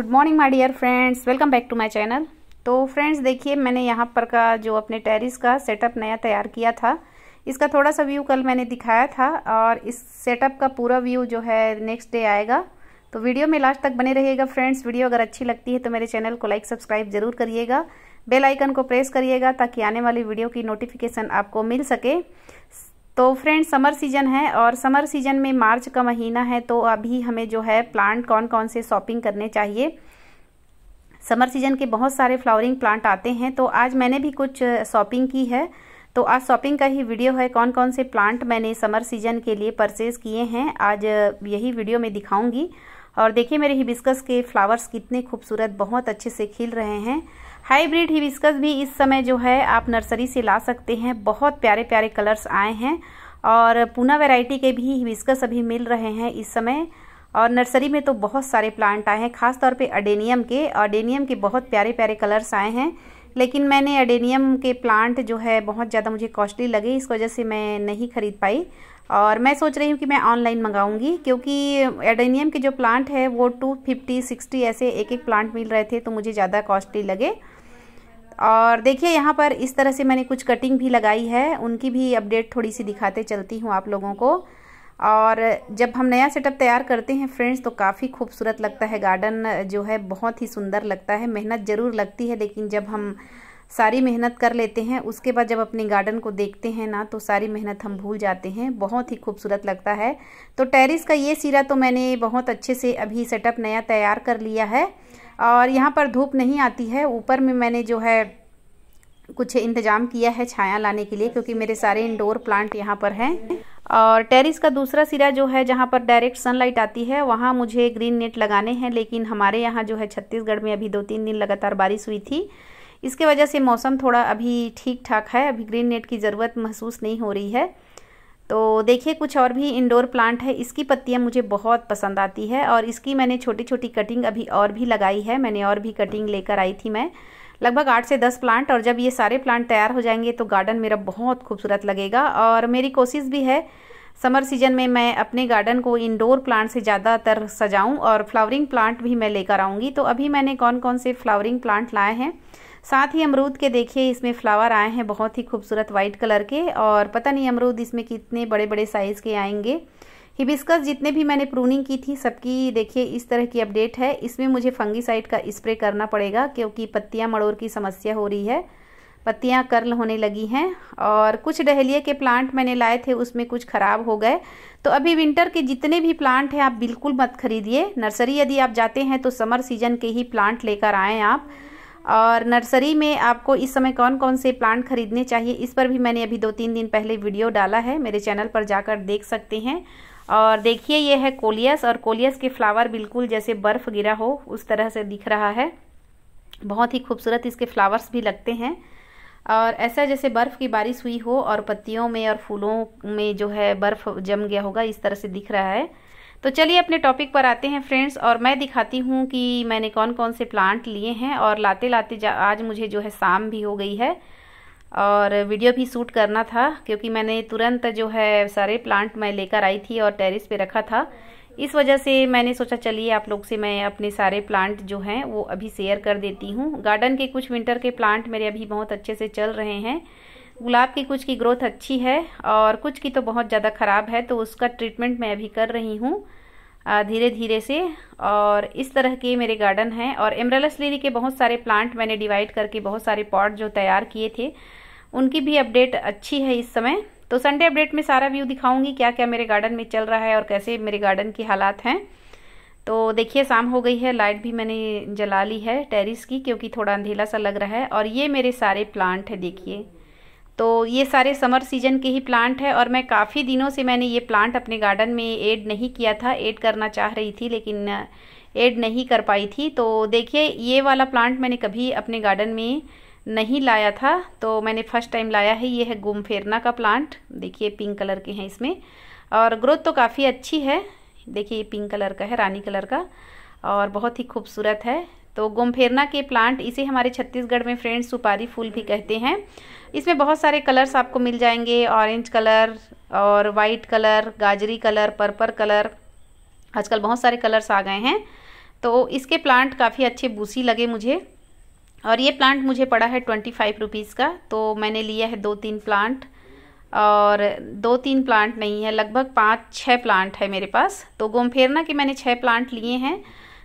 good morning my dear friends welcome back to my channel तो friends देखिए मैंने यहाँ पर का जो अपने टेरिस का सेटअप नया तैयार किया था इसका थोड़ा सा व्यू कल मैंने दिखाया था और इस सेटअप का पूरा व्यू जो है नेक्स्ट डे आएगा तो वीडियो में लास्ट तक बने रहिएगा फ्रेंड्स वीडियो अगर अच्छी लगती है तो मेरे चैनल को लाइक सब्सक्राइब जरूर करिएगा बेल आइकन को प्रेस करिएगा ताकि आने वाली वीडियो की नोटिफिकेशन आपको मिल सके तो फ्रेंड समर सीजन है और समर सीजन में मार्च का महीना है तो अभी हमें जो है प्लांट कौन कौन से शॉपिंग करने चाहिए समर सीजन के बहुत सारे फ्लावरिंग प्लांट आते हैं तो आज मैंने भी कुछ शॉपिंग की है तो आज शॉपिंग का ही वीडियो है कौन कौन से प्लांट मैंने समर सीजन के लिए परचेज़ किए हैं आज यही वीडियो में दिखाऊंगी और देखिए मेरे हिबिस्कस के फ्लावर्स कितने खूबसूरत बहुत अच्छे से खिल रहे हैं हाईब्रिड हिबिस्कस भी इस समय जो है आप नर्सरी से ला सकते हैं बहुत प्यारे प्यारे कलर्स आए हैं और पूना वेराइटी के भी हिबिस्कस अभी मिल रहे हैं इस समय और नर्सरी में तो बहुत सारे प्लांट आए हैं खासतौर पे अडेनियम के अडेनियम के बहुत प्यारे प्यारे कलर्स आए हैं लेकिन मैंने अडेनियम के प्लांट जो है बहुत ज़्यादा मुझे कॉस्टली लगे इस वजह से मैं नहीं खरीद पाई और मैं सोच रही हूँ कि मैं ऑनलाइन मंगाऊंगी क्योंकि एडेनियम के जो प्लांट है वो टू फिफ्टी सिक्सटी ऐसे एक एक प्लांट मिल रहे थे तो मुझे ज़्यादा कॉस्टली लगे और देखिए यहाँ पर इस तरह से मैंने कुछ कटिंग भी लगाई है उनकी भी अपडेट थोड़ी सी दिखाते चलती हूँ आप लोगों को और जब हम नया सेटअप तैयार करते हैं फ्रेंड्स तो काफ़ी खूबसूरत लगता है गार्डन जो है बहुत ही सुंदर लगता है मेहनत ज़रूर लगती है लेकिन जब हम सारी मेहनत कर लेते हैं उसके बाद जब अपने गार्डन को देखते हैं ना तो सारी मेहनत हम भूल जाते हैं बहुत ही खूबसूरत लगता है तो टेरिस का ये सिरा तो मैंने बहुत अच्छे से अभी सेटअप नया तैयार कर लिया है और यहाँ पर धूप नहीं आती है ऊपर में मैंने जो है कुछ इंतज़ाम किया है छाया लाने के लिए क्योंकि मेरे सारे इंडोर प्लांट यहाँ पर हैं और टेरिस का दूसरा सिरा जो है जहाँ पर डायरेक्ट सनलाइट आती है वहाँ मुझे ग्रीन नेट लगाने हैं लेकिन हमारे यहाँ जो है छत्तीसगढ़ में अभी दो तीन दिन लगातार बारिश हुई थी इसके वजह से मौसम थोड़ा अभी ठीक ठाक है अभी ग्रीन नेट की ज़रूरत महसूस नहीं हो रही है तो देखिए कुछ और भी इंडोर प्लांट है इसकी पत्तियाँ मुझे बहुत पसंद आती है और इसकी मैंने छोटी छोटी कटिंग अभी और भी लगाई है मैंने और भी कटिंग लेकर आई थी मैं लगभग आठ से दस प्लांट और जब ये सारे प्लांट तैयार हो जाएंगे तो गार्डन मेरा बहुत खूबसूरत लगेगा और मेरी कोशिश भी है समर सीजन में मैं अपने गार्डन को इंडोर प्लांट से ज़्यादातर सजाऊं और फ्लावरिंग प्लांट भी मैं लेकर आऊँगी तो अभी मैंने कौन कौन से फ्लावरिंग प्लांट लाए हैं साथ ही अमरूद के देखिए इसमें फ्लावर आए हैं बहुत ही खूबसूरत वाइट कलर के और पता नहीं अमरूद इसमें कितने बड़े बड़े साइज़ के आएंगे हिबिस्कस जितने भी मैंने प्रूनिंग की थी सबकी देखिए इस तरह की अपडेट है इसमें मुझे फंगीसाइड का स्प्रे करना पड़ेगा क्योंकि पत्तियाँ मड़ोर की समस्या हो रही है पत्तियाँ कर्ल होने लगी हैं और कुछ डहलिया के प्लांट मैंने लाए थे उसमें कुछ ख़राब हो गए तो अभी विंटर के जितने भी प्लांट हैं आप बिल्कुल मत खरीदिए नर्सरी यदि आप जाते हैं तो समर सीजन के ही प्लांट लेकर आएँ आप और नर्सरी में आपको इस समय कौन कौन से प्लांट खरीदने चाहिए इस पर भी मैंने अभी दो तीन दिन पहले वीडियो डाला है मेरे चैनल पर जाकर देख सकते हैं और देखिए ये है कोलियस और कोलियस के फ्लावर बिल्कुल जैसे बर्फ़ गिरा हो उस तरह से दिख रहा है बहुत ही खूबसूरत इसके फ्लावर्स भी लगते हैं और ऐसा जैसे बर्फ़ की बारिश हुई हो और पत्तियों में और फूलों में जो है बर्फ़ जम गया होगा इस तरह से दिख रहा है तो चलिए अपने टॉपिक पर आते हैं फ्रेंड्स और मैं दिखाती हूँ कि मैंने कौन कौन से प्लांट लिए हैं और लाते लाते आज मुझे जो है शाम भी हो गई है और वीडियो भी शूट करना था क्योंकि मैंने तुरंत जो है सारे प्लांट मैं लेकर आई थी और टेरिस पे रखा था इस वजह से मैंने सोचा चलिए आप लोग से मैं अपने सारे प्लांट जो हैं वो अभी शेयर कर देती हूँ गार्डन के कुछ विंटर के प्लांट मेरे अभी बहुत अच्छे से चल रहे हैं गुलाब की कुछ की ग्रोथ अच्छी है और कुछ की तो बहुत ज़्यादा ख़राब है तो उसका ट्रीटमेंट मैं अभी कर रही हूँ धीरे धीरे से और इस तरह के मेरे गार्डन हैं और एमरेलस लिली के बहुत सारे प्लांट मैंने डिवाइड करके बहुत सारे पॉट जो तैयार किए थे उनकी भी अपडेट अच्छी है इस समय तो संडे अपडेट में सारा व्यू दिखाऊंगी क्या क्या मेरे गार्डन में चल रहा है और कैसे मेरे गार्डन की हालात हैं तो देखिए शाम हो गई है लाइट भी मैंने जला ली है टेरिस की क्योंकि थोड़ा अंधेला सा लग रहा है और ये मेरे सारे प्लांट है देखिए तो ये सारे समर सीजन के ही प्लांट है और मैं काफ़ी दिनों से मैंने ये प्लांट अपने गार्डन में ऐड नहीं किया था ऐड करना चाह रही थी लेकिन ऐड नहीं कर पाई थी तो देखिए ये वाला प्लांट मैंने कभी अपने गार्डन में नहीं लाया था तो मैंने फर्स्ट टाइम लाया है ये है गुमफेरना का प्लांट देखिए पिंक कलर के हैं इसमें और ग्रोथ तो काफ़ी अच्छी है देखिए ये पिंक कलर का है रानी कलर का और बहुत ही खूबसूरत है तो गोमफेरना के प्लांट इसे हमारे छत्तीसगढ़ में फ्रेंड्स सुपारी फूल भी कहते हैं इसमें बहुत सारे कलर्स आपको मिल जाएंगे ऑरेंज कलर और वाइट कलर गाजरी कलर पर्पल कलर आजकल बहुत सारे कलर्स आ गए हैं तो इसके प्लांट काफ़ी अच्छे बूसी लगे मुझे और ये प्लांट मुझे पड़ा है ट्वेंटी फाइव रुपीज़ का तो मैंने लिया है दो तीन प्लांट और दो तीन प्लांट नहीं है लगभग पाँच छः प्लांट है मेरे पास तो गोमफेरना के मैंने छः प्लांट लिए हैं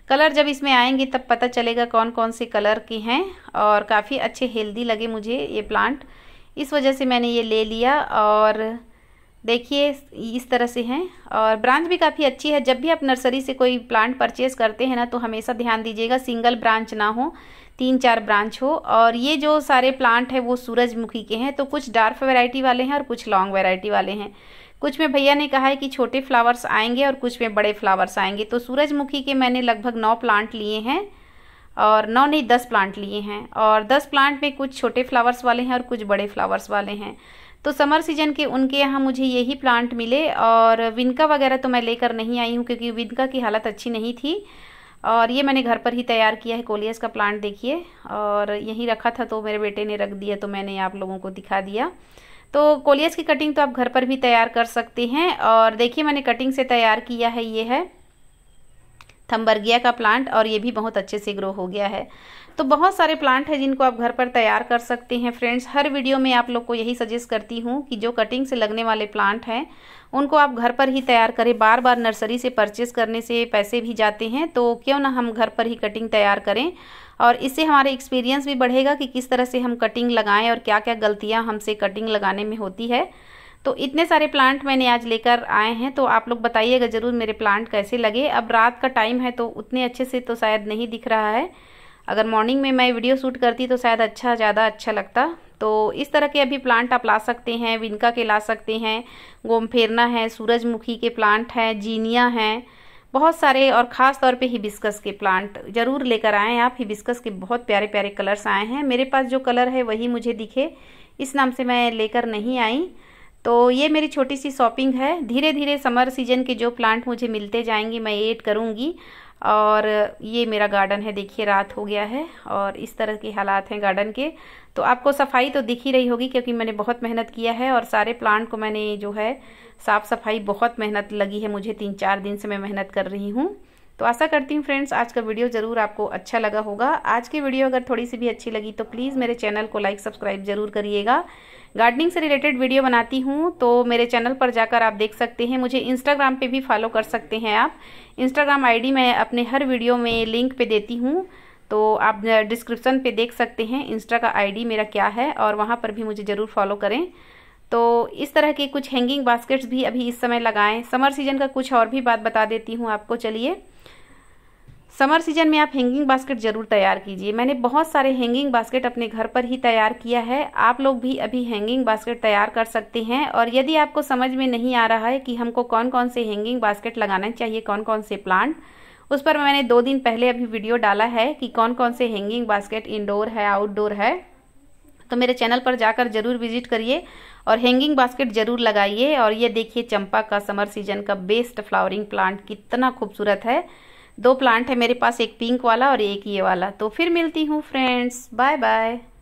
कलर जब इसमें आएंगे तब पता चलेगा कौन कौन से कलर के हैं और काफ़ी अच्छे हेल्दी लगे मुझे ये प्लांट इस वजह से मैंने ये ले लिया और देखिए इस तरह से हैं और ब्रांच भी काफ़ी अच्छी है जब भी आप नर्सरी से कोई प्लांट परचेस करते हैं ना तो हमेशा ध्यान दीजिएगा सिंगल ब्रांच ना हो तीन चार ब्रांच हो और ये जो सारे प्लांट है वो सूरजमुखी के हैं तो कुछ डार्क वैरायटी वाले हैं और कुछ लॉन्ग वैरायटी वाले हैं कुछ में भैया ने कहा है कि छोटे फ्लावर्स आएंगे और कुछ में बड़े फ्लावर्स आएंगे तो सूरजमुखी के मैंने लगभग नौ प्लांट लिए हैं और नौ नहीं दस प्लांट लिए हैं और दस प्लांट में कुछ छोटे फ्लावर्स वाले हैं और कुछ बड़े फ्लावर्स वाले हैं तो समर सीजन के उनके यहाँ मुझे यही प्लांट मिले और विनका वगैरह तो मैं लेकर नहीं आई हूँ क्योंकि विनका की हालत अच्छी नहीं थी और ये मैंने घर पर ही तैयार किया है कोलियस का प्लांट देखिए और यहीं रखा था तो मेरे बेटे ने रख दिया तो मैंने आप लोगों को दिखा दिया तो कोलियस की कटिंग तो आप घर पर भी तैयार कर सकते हैं और देखिए मैंने कटिंग से तैयार किया है ये है थम्बरगिया का प्लांट और ये भी बहुत अच्छे से ग्रो हो गया है तो बहुत सारे प्लांट हैं जिनको आप घर पर तैयार कर सकते हैं फ्रेंड्स हर वीडियो में आप लोग को यही सजेस्ट करती हूँ कि जो कटिंग से लगने वाले प्लांट हैं उनको आप घर पर ही तैयार करें बार बार नर्सरी से परचेस करने से पैसे भी जाते हैं तो क्यों ना हम घर पर ही कटिंग तैयार करें और इससे हमारे एक्सपीरियंस भी बढ़ेगा कि किस तरह से हम कटिंग लगाएं और क्या क्या गलतियाँ हमसे कटिंग लगाने में होती है तो इतने सारे प्लांट मैंने आज लेकर आए हैं तो आप लोग बताइएगा ज़रूर मेरे प्लांट कैसे लगे अब रात का टाइम है तो उतने अच्छे से तो शायद नहीं दिख रहा है अगर मॉर्निंग में मैं वीडियो शूट करती तो शायद अच्छा ज़्यादा अच्छा लगता तो इस तरह के अभी प्लांट आप ला सकते हैं विनका के ला सकते हैं गोमफेरना है सूरजमुखी के प्लांट हैं जीनिया हैं बहुत सारे और ख़ास तौर पे हिबिस्कस के प्लांट ज़रूर लेकर आएँ आप हिबिस्कस के बहुत प्यारे प्यारे कलर्स आए हैं मेरे पास जो कलर है वही मुझे दिखे इस नाम से मैं लेकर नहीं आई तो ये मेरी छोटी सी शॉपिंग है धीरे धीरे समर सीजन के जो प्लांट मुझे मिलते जाएंगे मैं एड करूँगी और ये मेरा गार्डन है देखिए रात हो गया है और इस तरह के हालात हैं गार्डन के तो आपको सफाई तो दिख ही रही होगी क्योंकि मैंने बहुत मेहनत किया है और सारे प्लांट को मैंने जो है साफ़ सफाई बहुत मेहनत लगी है मुझे तीन चार दिन से मैं मेहनत कर रही हूँ तो आशा करती हूँ फ्रेंड्स आज का वीडियो ज़रूर आपको अच्छा लगा होगा आज की वीडियो अगर थोड़ी सी भी अच्छी लगी तो प्लीज़ मेरे चैनल को लाइक सब्सक्राइब ज़रूर करिएगा गार्डनिंग से रिलेटेड वीडियो बनाती हूँ तो मेरे चैनल पर जाकर आप देख सकते हैं मुझे इंस्टाग्राम पे भी फॉलो कर सकते हैं आप इंस्टाग्राम आईडी मैं अपने हर वीडियो में लिंक पे देती हूँ तो आप डिस्क्रिप्शन पे देख सकते हैं इंस्टा का आईडी मेरा क्या है और वहाँ पर भी मुझे ज़रूर फॉलो करें तो इस तरह के कुछ हैंगिंग बास्केट्स भी अभी इस समय लगाएं समर सीजन का कुछ और भी बात बता देती हूँ आपको चलिए समर सीजन में आप हैंगिंग बास्केट ज़रूर तैयार कीजिए मैंने बहुत सारे हैंगिंग बास्केट अपने घर पर ही तैयार किया है आप लोग भी अभी हैंगिंग बास्केट तैयार कर सकते हैं और यदि आपको समझ में नहीं आ रहा है कि हमको कौन कौन से हैंगिंग बास्केट लगाना चाहिए कौन कौन से प्लांट उस पर मैंने दो दिन पहले अभी वीडियो डाला है कि कौन कौन से हैंगिंग बास्केट इनडोर है आउटडोर है तो मेरे चैनल पर जाकर जरूर विजिट करिए और हैंगिंग बास्केट जरूर लगाइए और ये देखिए चंपा का समर सीजन का बेस्ट फ्लावरिंग प्लांट कितना खूबसूरत है दो प्लांट है मेरे पास एक पिंक वाला और एक ये वाला तो फिर मिलती हूँ फ्रेंड्स बाय बाय